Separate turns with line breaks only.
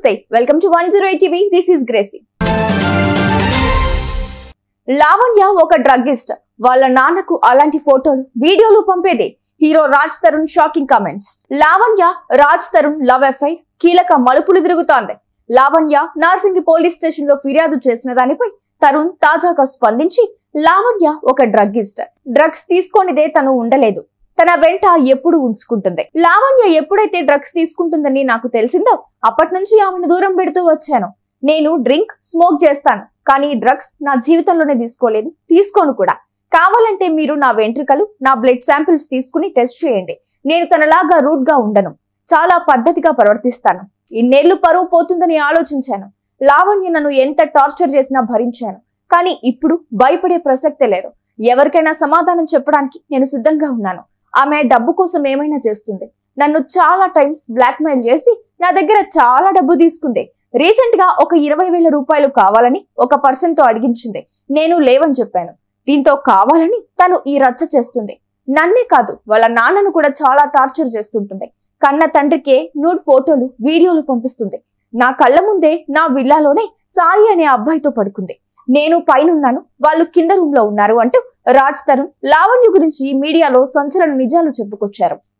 నమస్తే welcome to one zero eight TV this is గ్రేసీ లావణ్య ఒక డ్రగ్గిస్ట్ వాళ్ళ నాన్నకు అలాంటి ఫోటోలు వీడియోలు పంపేదే hero Raj Tarun shocking comments Lavanya Raj Tarun love ఎఫ్ఐ కీలక మలుపులు తిరుగుతోంది లావణ్య నార్సింగి పోలీస్ స్టేషన్ లో ఫిర్యాదు చేసిన దానిపై తరుణ్ తాజాగా స్పందించి లావణ్య ఒక డ్రగ్గిస్ట్ డ్రగ్స్ తీసుకోనిదే తను ఉండలేదు తన వెంట ఎప్పుడు ఉంచుకుంటుంది లావణ్య ఎప్పుడైతే డ్రగ్స్ తీసుకుంటుందని నాకు తెలిసిందో అప్పటి నుంచి ఆమెను దూరం పెడుతూ వచ్చాను నేను డ్రింక్ స్మోక్ చేస్తాను కానీ డ్రగ్స్ నా జీవితంలోనే తీసుకోలేదు తీసుకోను కూడా కావాలంటే మీరు నా వెంట్రుకలు నా బ్లడ్ శాంపిల్స్ తీసుకుని టెస్ట్ చేయండి నేను తనలాగా రూట్ గా ఉండను చాలా పద్ధతిగా ప్రవర్తిస్తాను ఇన్నేళ్లు పరువు పోతుందని ఆలోచించాను లావణ్య నన్ను ఎంత టార్చర్ చేసినా భరించాను కానీ ఇప్పుడు భయపడే ప్రసక్తే లేదు ఎవరికైనా సమాధానం చెప్పడానికి నేను సిద్ధంగా ఉన్నాను ఆమె డబ్బు కోసం ఏమైనా చేస్తుంది నన్ను చాలా టైమ్స్ బ్లాక్మెయిల్ చేసి నా దగ్గర చాలా డబ్బు తీసుకుంది రీసెంట్ గా ఒక ఇరవై వేల రూపాయలు కావాలని ఒక పర్సన్ తో అడిగించింది నేను లేవని చెప్పాను దీంతో కావాలని తను ఈ రచ్చ చేస్తుంది నన్నే కాదు వాళ్ళ నాన్నను కూడా చాలా టార్చర్ చేస్తుంటుంది కన్న తండ్రికే నూడ్ ఫోటోలు వీడియోలు పంపిస్తుంది నా కళ్ళ ముందే నా విల్లాలోనే సాయి అనే అబ్బాయితో పడుకుంది నేను పైనున్నాను వాళ్ళు కింద రూమ్ లో ఉన్నారు అంటూ రాజ్ తరుణ్ లావణ్య గురించి మీడియాలో సంచలన నిజాలు చెప్పుకొచ్చారు